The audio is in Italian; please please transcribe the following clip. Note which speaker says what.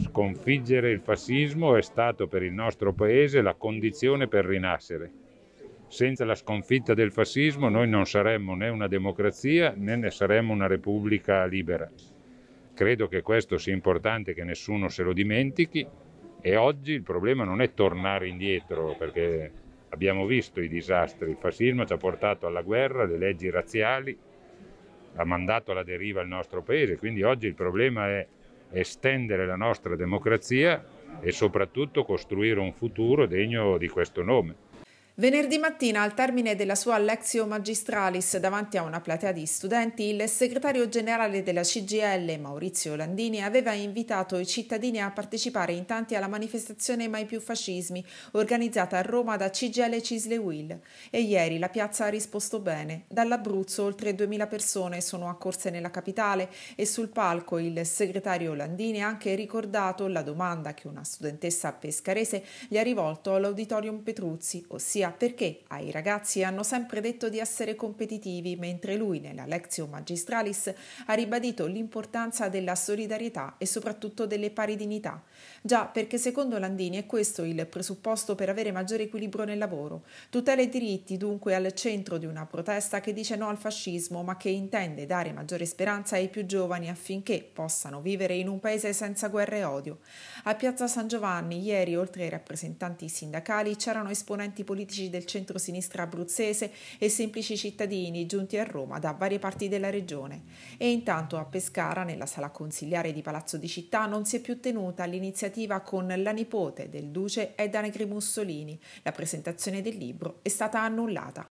Speaker 1: Sconfiggere il fascismo è stato per il nostro Paese la condizione per rinascere. Senza la sconfitta del fascismo noi non saremmo né una democrazia né ne saremmo una repubblica libera. Credo che questo sia importante che nessuno se lo dimentichi e oggi il problema non è tornare indietro perché abbiamo visto i disastri, il fascismo ci ha portato alla guerra, alle leggi razziali, ha mandato alla deriva il nostro paese, quindi oggi il problema è estendere la nostra democrazia e soprattutto costruire un futuro degno di questo nome.
Speaker 2: Venerdì mattina, al termine della sua Lexio Magistralis davanti a una platea di studenti, il segretario generale della CGL, Maurizio Landini, aveva invitato i cittadini a partecipare in tanti alla manifestazione Mai più fascismi, organizzata a Roma da CGL Cisle Will. E ieri la piazza ha risposto bene. Dall'Abruzzo oltre 2000 persone sono accorse nella capitale e sul palco il segretario Landini ha anche ricordato la domanda che una studentessa pescarese gli ha rivolto all'Auditorium Petruzzi, ossia Siviglia perché ai ragazzi hanno sempre detto di essere competitivi, mentre lui nella Lectio Magistralis ha ribadito l'importanza della solidarietà e soprattutto delle pari dignità. Già perché secondo Landini è questo il presupposto per avere maggiore equilibrio nel lavoro. Tutela i diritti dunque al centro di una protesta che dice no al fascismo ma che intende dare maggiore speranza ai più giovani affinché possano vivere in un paese senza guerre e odio. A Piazza San Giovanni ieri oltre ai rappresentanti sindacali c'erano esponenti politici politici del centro-sinistra abruzzese e semplici cittadini giunti a Roma da varie parti della regione. E intanto a Pescara, nella sala consigliare di Palazzo di Città, non si è più tenuta l'iniziativa con la nipote del duce Edda Negri Mussolini. La presentazione del libro è stata annullata.